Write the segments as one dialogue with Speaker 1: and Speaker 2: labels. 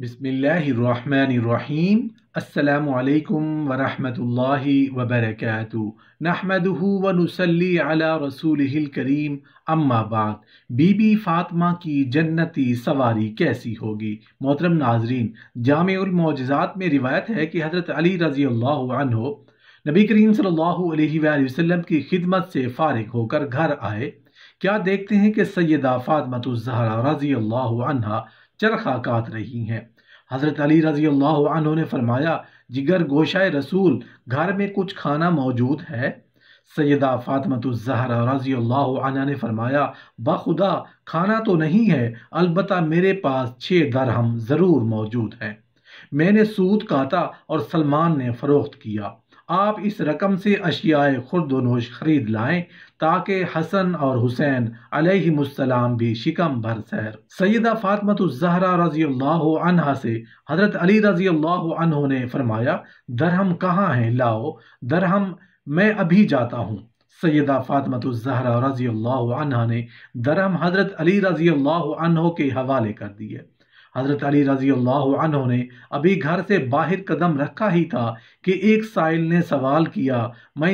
Speaker 1: بسم اللہ الرحمن الرحیم السلام علیکم ورحمۃ اللہ وبرکاتہ نحمده ونسلی رسوله الکریم اما بعد بی بی فاطمہ کی جنتی سواری کیسی ہوگی محترم ناظرین جامع المعجزات میں روایت ہے کہ حضرت علی رضی اللہ عنہ نبی کریم صلی اللہ علیہ وآلہ وسلم کی خدمت سے فارغ ہو کر گھر آئے کیا دیکھتے ہیں کہ سیدہ فاطمہ الزہرہ رضی اللہ عنہ چرخہ کات رہی ہیں حضرت علی رضی اللہ عنہ نے فرمایا جگر گوشہ رسول گھر میں کچھ کھانا موجود ہے سیدہ فاطمت الزہرا رضی اللہ عنہ نے فرمایا بخدا کھانا تو نہیں ہے البتہ میرے پاس چھ درہم ضرور موجود ہیں میں نے سود کاتا اور سلمان نے فروخت کیا آپ اس رقم سے اشیاء خرد و نوش خرید لائیں تاکہ حسن اور حسین علیہ السلام بھی شکم بھر سیر سیدہ فاطمت رضی اللہ عنہ سے حضرت علی رضی اللہ عنہ نے فرمایا درہم کہاں ہیں لاؤ درہم میں ابھی جاتا ہوں سیدہ فاطمت الزہرا رضی اللہ عنہ نے درہم حضرت علی رضی اللہ عنہ کے حوالے کر دیے حضرت علی رضی اللہ عنہ نے ابھی گھر سے باہر قدم رکھا ہی تھا کہ ایک سائل نے سوال کیا میں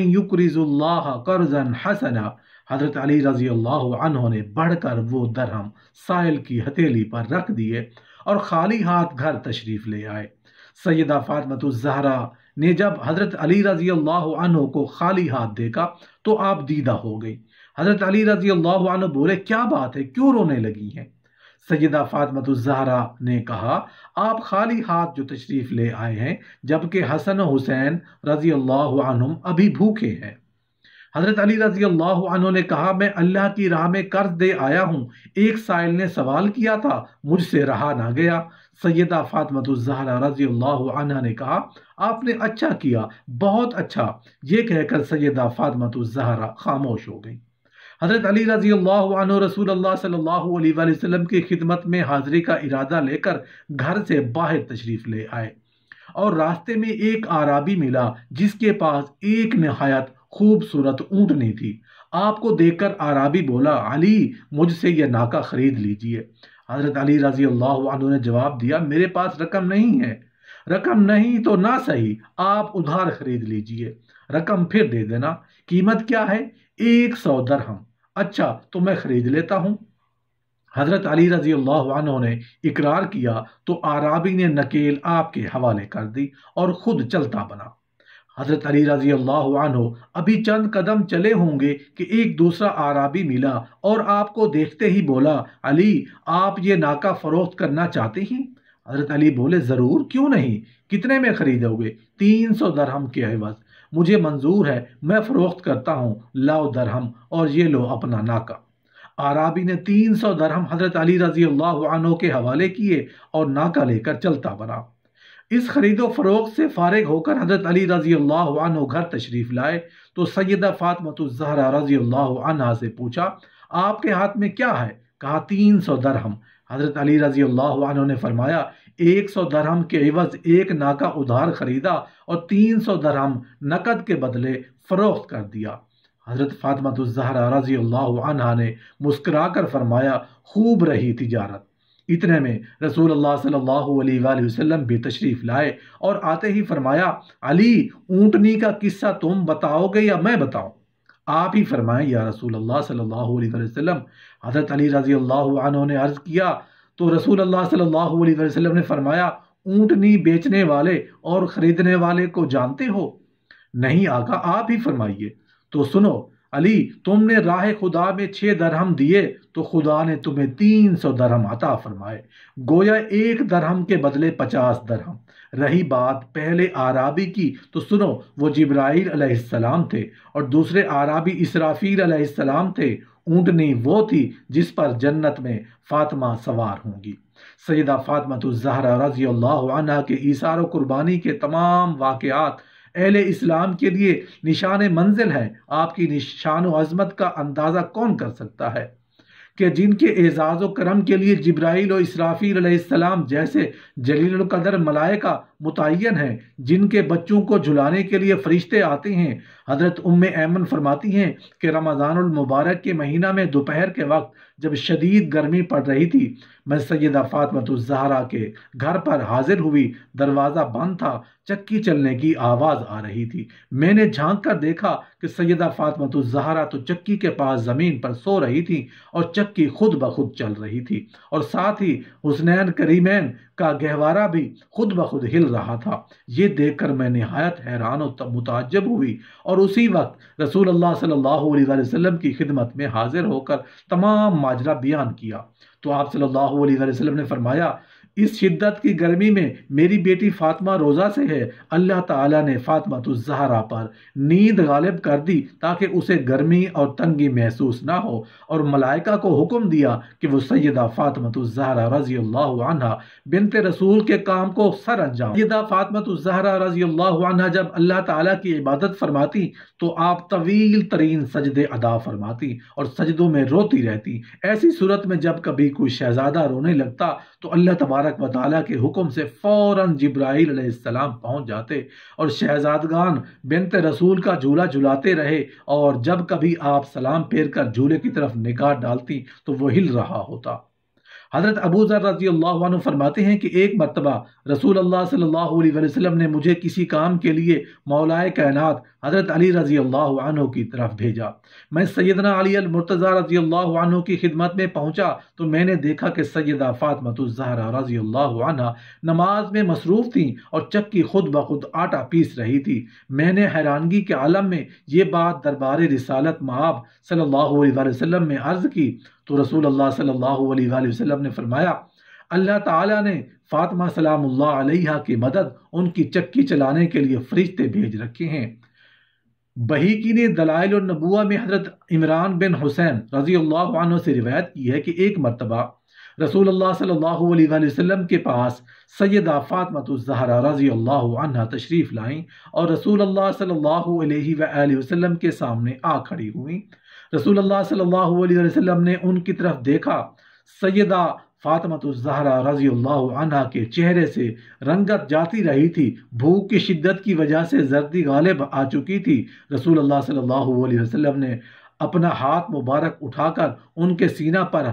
Speaker 1: حضرت علی رضی اللہ عنہ نے بڑھ کر وہ درہم سائل کی ہتیلی پر رکھ دیے اور خالی ہاتھ گھر تشریف لے آئے سیدہ فاطمت الزہرا نے جب حضرت علی رضی اللہ عنہ کو خالی ہاتھ دیکھا تو آپ دیدہ ہو گئی حضرت علی رضی اللہ عنہ بولے کیا بات ہے کیوں رونے لگی ہیں سیدہ فاطمت الزہرا نے کہا آپ خالی ہاتھ جو تشریف لے آئے ہیں جبکہ حسن و حسین رضی اللہ عنہ ابھی بھوکے ہیں حضرت علی رضی اللہ عنہ نے کہا میں اللہ کی راہ میں قرض دے آیا ہوں ایک سائل نے سوال کیا تھا مجھ سے رہا نہ گیا سیدہ فاطمت الزہرا رضی اللہ عنہ نے کہا آپ نے اچھا کیا بہت اچھا یہ کہہ کر سیدہ فاطمت الزہرا خاموش ہو گئی حضرت علی رضی اللہ عنہ رسول اللہ صلی اللہ علیہ وآلہ وسلم کی خدمت میں حاضری کا ارادہ لے کر گھر سے باہر تشریف لے آئے اور راستے میں ایک آرابی ملا جس کے پاس ایک نہایت خوبصورت اونٹنی تھی آپ کو دیکھ کر آرابی بولا علی مجھ سے یہ ناکہ خرید لیجئے حضرت علی رضی اللہ عنہ نے جواب دیا میرے پاس رقم نہیں ہے رقم نہیں تو نہ صحیح آپ ادھار خرید لیجئے رقم پھر دے دینا قیمت کیا ہے ایک سو درہم اچھا تو میں خرید لیتا ہوں حضرت علی رضی اللہ عنہ نے اقرار کیا تو آرابی نے نکیل آپ کے حوالے کر دی اور خود چلتا بنا حضرت علی رضی اللہ عنہ ابھی چند قدم چلے ہوں گے کہ ایک دوسرا آرابی ملا اور آپ کو دیکھتے ہی بولا علی آپ یہ ناکہ فروخت کرنا چاہتے ہیں حضرت علی بولے ضرور کیوں نہیں کتنے میں خریدو گے تین سو درہم کے عوض مجھے منظور ہے میں فروخت کرتا ہوں لاؤ درہم اور یہ لو اپنا ناکہ آرابی نے تین سو درہم حضرت علی رضی اللہ عنہ کے حوالے کیے اور ناکہ لے کر چلتا بنا اس خرید و فروخت سے فارغ ہو کر حضرت علی رضی اللہ عنہ گھر تشریف لائے تو سیدہ فاطمت الزہرا رضی اللہ عنہ سے پوچھا آپ کے ہاتھ میں کیا ہے کہا تین سو درہم حضرت علی رضی اللہ عنہ نے فرمایا ایک سو درہم کے عوض ایک ناکہ ادھار خریدا اور تین سو درہم نقد کے بدلے فروخت کر دیا حضرت فاطمہ الزہرا رضی اللہ عنہ نے مسکرا کر فرمایا خوب رہی تجارت اتنے میں رسول اللہ صلی اللہ علیہ وآلہ وسلم بھی تشریف لائے اور آتے ہی فرمایا علی اونٹنی کا قصہ تم بتاؤ گے یا میں بتاؤں آپ ہی فرمائیں یا رسول اللہ صلی اللہ علیہ وآلہ وسلم حضرت علی رضی اللہ عنہ نے عرض کیا تو رسول اللہ صلی اللہ علیہ وسلم نے فرمایا اونٹنی بیچنے والے اور خریدنے والے کو جانتے ہو نہیں آقا آپ ہی فرمائیے تو سنو علی تم نے راہ خدا میں چھ درہم دیے تو خدا نے تمہیں تین سو درہم عطا فرمائے گویا ایک درہم کے بدلے پچاس درہم رہی بات پہلے آرابی کی تو سنو وہ جبرائیل علیہ السلام تھے اور دوسرے آرابی اسرافیل علیہ السلام تھے اونٹنی وہ تھی جس پر جنت میں فاطمہ سوار ہوں گی سیدہ فاطمہ الظہرہ رضی اللہ عنہ کے عیسار و قربانی کے تمام واقعات اہل اسلام کے لیے نشان منزل ہیں آپ کی نشان و عظمت کا اندازہ کون کر سکتا ہے کہ جن کے اعزاز و کرم کے لیے جبرائیل و اسرافیل علیہ السلام جیسے جلیل القدر ملائکہ متعین ہیں جن کے بچوں کو جھلانے کے لیے فرشتے آتے ہیں حضرت ام ایمن فرماتی ہیں کہ رمضان المبارک کے مہینہ میں دوپہر کے وقت جب شدید گرمی پڑ رہی تھی میں سیدہ فاطمت الزہرہ کے گھر پر حاضر ہوئی دروازہ بند تھا چکی چلنے کی آواز آ رہی تھی میں نے جھانک کر دیکھا کہ سیدہ فاطمت الزہرہ تو چکی کے پاس زمین پر سو رہی تھی اور چکی خود بخود چل رہی تھی اور ساتھ ہی حسنین کریمین کا گہوارہ بھی خود بخود ہل رہا تھا یہ دیکھ کر میں نہایت حیران و متعجب ہوئی اور اسی وقت رسول اللہ صلی اللہ علیہ وسلم کی خدمت میں حاضر ہو کر تمام ماجرہ بیان کیا تو آپ صلی اللہ علیہ وسلم نے فرمایا اس شدت کی گرمی میں میری بیٹی فاطمہ روزہ سے ہے اللہ تعالیٰ نے تو الظہرا پر نیند غالب کر دی تاکہ اسے گرمی اور تنگی محسوس نہ ہو اور ملائکہ کو حکم دیا کہ وہ سیدہ تو الظہرا رضی اللہ عنہ بنت رسول کے کام کو سر انجام فاطمہ تو الظہرا رضی اللہ عنہ جب اللہ تعالیٰ کی عبادت فرماتی تو آپ طویل ترین سجد ادا فرماتی اور سجدوں میں روتی رہتی ایسی صورت میں جب کبھی کوئی شہزادہ رونے لگتا تو اللہ تعالیٰ تبارک و تعالیٰ کے حکم سے فوراً جبرائیل علیہ السلام پہنچ جاتے اور شہزادگان بنت رسول کا جھولا جھلاتے رہے اور جب کبھی آپ سلام پھیر کر جھولے کی طرف نگاہ ڈالتی تو وہ ہل رہا ہوتا حضرت ابو ذر رضی اللہ عنہ فرماتے ہیں کہ ایک مرتبہ رسول اللہ صلی اللہ علیہ وسلم نے مجھے کسی کام کے لیے مولائے کائنات حضرت علی رضی اللہ عنہ کی طرف بھیجا میں سیدنا علی المرتضی رضی اللہ عنہ کی خدمت میں پہنچا تو میں نے دیکھا کہ سیدہ فاطمہ الزہرا رضی اللہ عنہ نماز میں مصروف تھیں اور چکی خود بخود آٹا پیس رہی تھی میں نے حیرانگی کے عالم میں یہ بات دربار رسالت معاب صلی اللہ علیہ وسلم میں عرض کی تو رسول اللہ صلی اللہ علیہ وآلہ وسلم نے فرمایا اللہ تعالیٰ نے فاطمہ سلام اللہ علیہ کے مدد ان کی چکی چلانے فرشتے بھیج رکھے ہیں بحیقی نے دلائل النبوہ میں حضرت عمران بن حسین رضی اللہ عنہ سے روایت کی ہے کہ ایک مرتبہ رسول اللہ صلی اللہ علیہ وآلہ وسلم کے پاس سیدہ فاطمہ الزہرہ رضی اللہ عنہ تشریف لائیں اور رسول اللہ صلی اللہ علیہ وآلہ وسلم کے سامنے آ کھڑی ہوئیں رسول اللہ صلی اللہ علیہ وسلم نے ان کی طرف دیکھا سیدہ فاطمۃ الزہرا رضی اللہ عنہ کے چہرے سے رنگت جاتی رہی تھی بھوک کی شدت کی وجہ سے زردی غالب آ چکی تھی رسول اللہ صلی اللہ علیہ وسلم نے اپنا ہاتھ مبارک اٹھا کر ان کے سینہ پر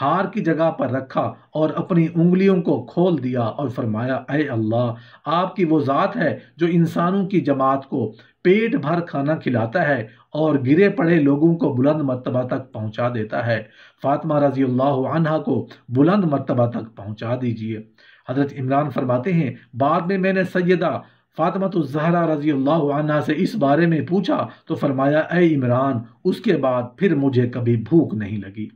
Speaker 1: ہار کی جگہ پر رکھا اور اپنی انگلیوں کو کھول دیا اور فرمایا اے اللہ آپ کی وہ ذات ہے جو انسانوں کی جماعت کو پیٹ بھر کھانا کھلاتا ہے اور گرے پڑے لوگوں کو بلند مرتبہ تک پہنچا دیتا ہے فاطمہ رضی اللہ عنہ کو بلند مرتبہ تک پہنچا دیجئے حضرت عمران فرماتے ہیں بعد میں میں نے سیدہ تو الظہرہ رضی اللہ عنہ سے اس بارے میں پوچھا تو فرمایا اے عمران اس کے بعد پھر مجھے کبھی بھوک نہیں لگی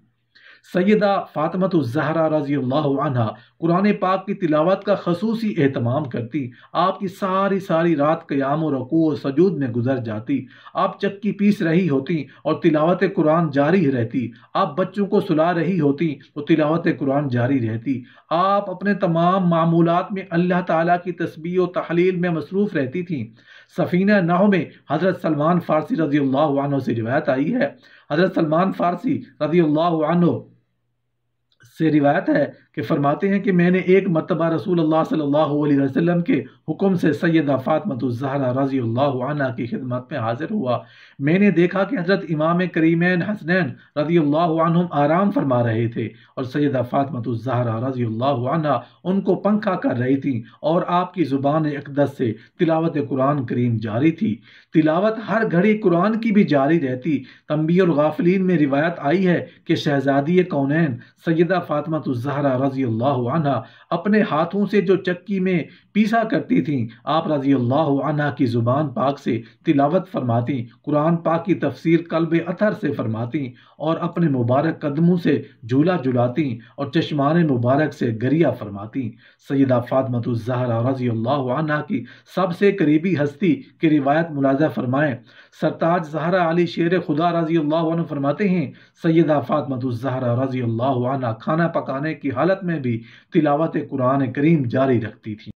Speaker 1: سیدہ فاطمت الزہرہ رضی اللہ عنہ قرآن پاک کی تلاوت کا خصوصی اہتمام کرتی آپ کی ساری ساری رات قیام و رکوع و سجود میں گزر جاتی آپ چکی پیس رہی ہوتی اور تلاوت قرآن جاری رہتی آپ بچوں کو سلا رہی ہوتی تو تلاوت قرآن جاری رہتی آپ اپنے تمام معمولات میں اللہ تعالیٰ کی تسبیح و تحلیل میں مصروف رہتی تھیں سفینہ نحو میں حضرت سلمان فارسی رضی اللہ عنہ سے روایت آئی ہے حضرت سلمان فارسی رضی اللہ عنہ سے روایت ہے کہ فرماتے ہیں کہ میں نے ایک مرتبہ رسول اللہ صلی اللہ علیہ وسلم کے حکم سے سیدہ فاطمۃ الزہرہ رضی اللہ عنہ کی خدمت میں حاضر ہوا میں نے دیکھا کہ حضرت امام کریمین حسنین رضی اللہ عنہ آرام فرما رہے تھے اور سیدہ فاطمۃ الزہرہ رضی اللہ عنہ ان کو پنکھا کر رہی تھیں اور آپ کی زبان اقدس سے تلاوت قرآن کریم جاری تھی تلاوت ہر گھڑی قرآن کی بھی جاری رہتی تنبیہ الغافلین میں روایت آئی ہے کہ شہزادی کونین سیدہ فاطمۃ الزہرہ رضی اللہ عنہ اپنے ہاتھوں سے جو چکی میں پیسا کرتی تھیں آپ رضی اللہ عنہ کی زبان پاک سے تلاوت فرماتی قرآن پاک کی تفسیر قلب اثر سے فرماتی اور اپنے مبارک قدموں سے جھولا جھلاتی اور چشمان مبارک سے گریا فرماتی سیدہ فاطمت الزہرہ رضی اللہ عنہ کی سب سے قریبی ہستی کے روایت ملازہ فرمائیں سرتاج زہرا علی شیر خدا رضی اللہ عنہ فرماتے ہیں سیدہ فاطمت الزہرہ رضی اللہ عنہ کھانا پکانے کی حالت میں بھی تلاوت قرآن کریم جاری رکھتی تھیں